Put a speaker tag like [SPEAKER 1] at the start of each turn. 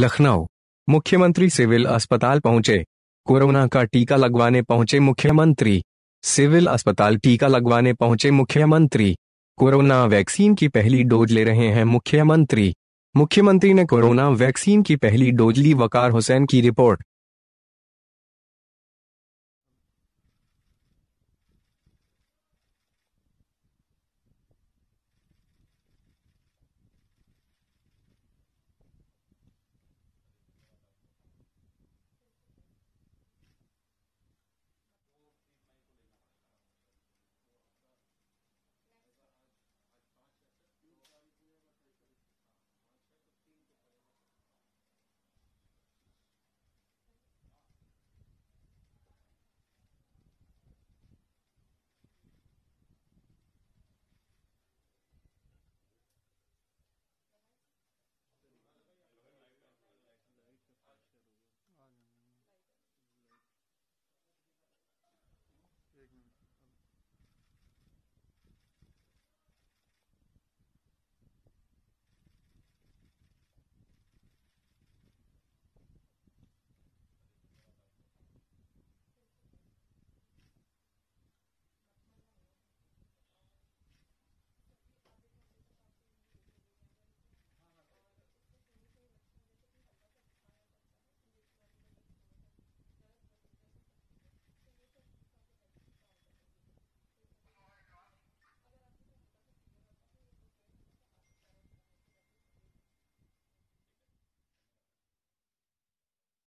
[SPEAKER 1] लखनऊ मुख्यमंत्री सिविल अस्पताल पहुंचे कोरोना का टीका लगवाने पहुंचे मुख्यमंत्री सिविल अस्पताल टीका लगवाने पहुंचे मुख्यमंत्री कोरोना वैक्सीन की पहली डोज ले रहे हैं मुख्यमंत्री मुख्यमंत्री ने कोरोना वैक्सीन की पहली डोज ली वकार हुसैन की रिपोर्ट